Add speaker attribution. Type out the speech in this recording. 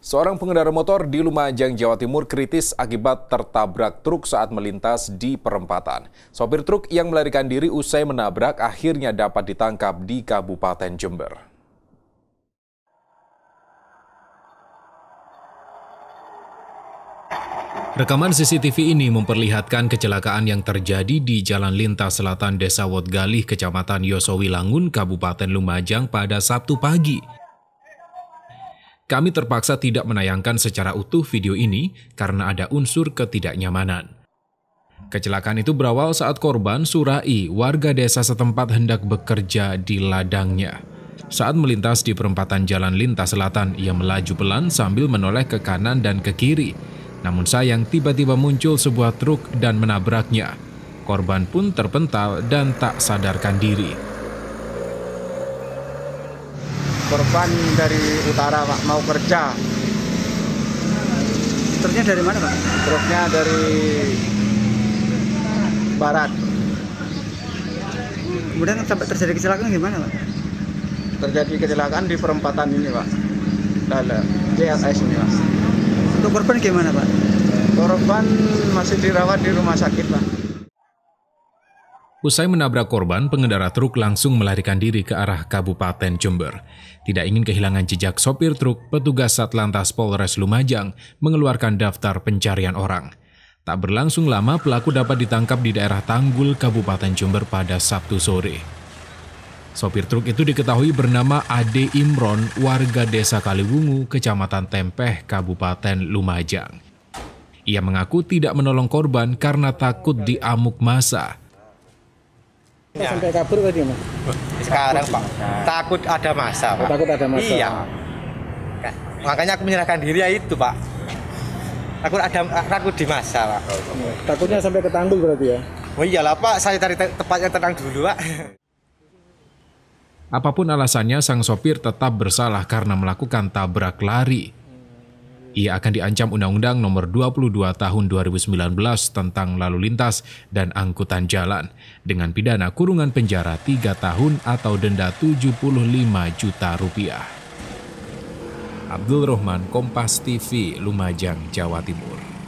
Speaker 1: Seorang pengendara motor di Lumajang, Jawa Timur kritis akibat tertabrak truk saat melintas di perempatan. Sopir truk yang melarikan diri usai menabrak akhirnya dapat ditangkap di Kabupaten Jember. Rekaman CCTV ini memperlihatkan kecelakaan yang terjadi di Jalan Lintas Selatan Desa Wotgalih, Kecamatan Yosowi Langun, Kabupaten Lumajang pada Sabtu pagi kami terpaksa tidak menayangkan secara utuh video ini karena ada unsur ketidaknyamanan. Kecelakaan itu berawal saat korban, Surai, warga desa setempat hendak bekerja di ladangnya. Saat melintas di perempatan jalan lintas selatan, ia melaju pelan sambil menoleh ke kanan dan ke kiri. Namun sayang, tiba-tiba muncul sebuah truk dan menabraknya. Korban pun terpental dan tak sadarkan diri
Speaker 2: korban dari utara pak mau kerja truknya dari mana pak truknya dari barat kemudian sampai terjadi kecelakaan gimana pak terjadi kecelakaan di perempatan ini pak dalam JLS ini pak untuk korban gimana pak korban masih dirawat di rumah sakit pak
Speaker 1: Usai menabrak korban, pengendara truk langsung melarikan diri ke arah Kabupaten Jember. Tidak ingin kehilangan jejak sopir truk, petugas Satlantas Polres Lumajang mengeluarkan daftar pencarian orang. Tak berlangsung lama, pelaku dapat ditangkap di daerah Tanggul, Kabupaten Jember pada Sabtu sore. Sopir truk itu diketahui bernama Ade Imron, warga desa Kaliwungu, kecamatan Tempeh, Kabupaten Lumajang. Ia mengaku tidak menolong korban karena takut diamuk masa.
Speaker 2: Ya. Sampai kabur tadi mas. Sekarang Pak, nah. takut ada masa Pak. Oh, takut ada masa. Iya. Makanya aku menyerahkan diri ya itu Pak. Takut ada takut di masa Pak. Takutnya sampai ke tanggul berarti ya? Oh iyalah Pak, saya cari tempat yang tenang dulu Pak.
Speaker 1: Apapun alasannya, sang sopir tetap bersalah karena melakukan tabrak lari. Ia akan diancam Undang-Undang Nomor 22 Tahun 2019 tentang Lalu Lintas dan Angkutan Jalan dengan pidana kurungan penjara 3 tahun atau denda 75 juta rupiah. Abdul Rahman, Kompas TV, Lumajang, Jawa Timur.